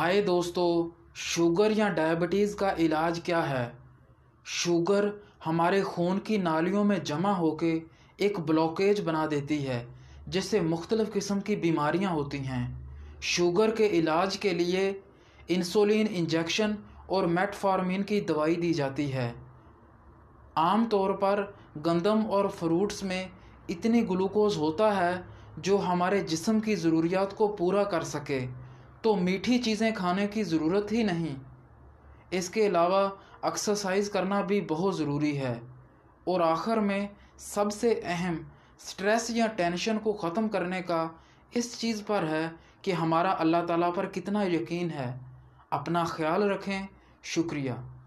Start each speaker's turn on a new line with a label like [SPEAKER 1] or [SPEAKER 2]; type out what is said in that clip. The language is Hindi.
[SPEAKER 1] हाय दोस्तों शुगर या डायबिटीज़ का इलाज क्या है शुगर हमारे खून की नालियों में जमा के एक ब्लॉकेज बना देती है जिससे मुख्तलिफ़ किस्म की बीमारियां होती हैं शुगर के इलाज के लिए इंसुलिन इंजेक्शन और मेटफार्मिन की दवाई दी जाती है आम तौर पर गंदम और फ्रूट्स में इतनी ग्लूकोज होता है जो हमारे जिस्म की ज़रूरियात को पूरा कर सके तो मीठी चीज़ें खाने की ज़रूरत ही नहीं इसके अलावा एक्सरसाइज करना भी बहुत ज़रूरी है और आखिर में सबसे अहम स्ट्रेस या टेंशन को ख़त्म करने का इस चीज़ पर है कि हमारा अल्लाह ताला पर कितना यकीन है अपना ख्याल रखें शुक्रिया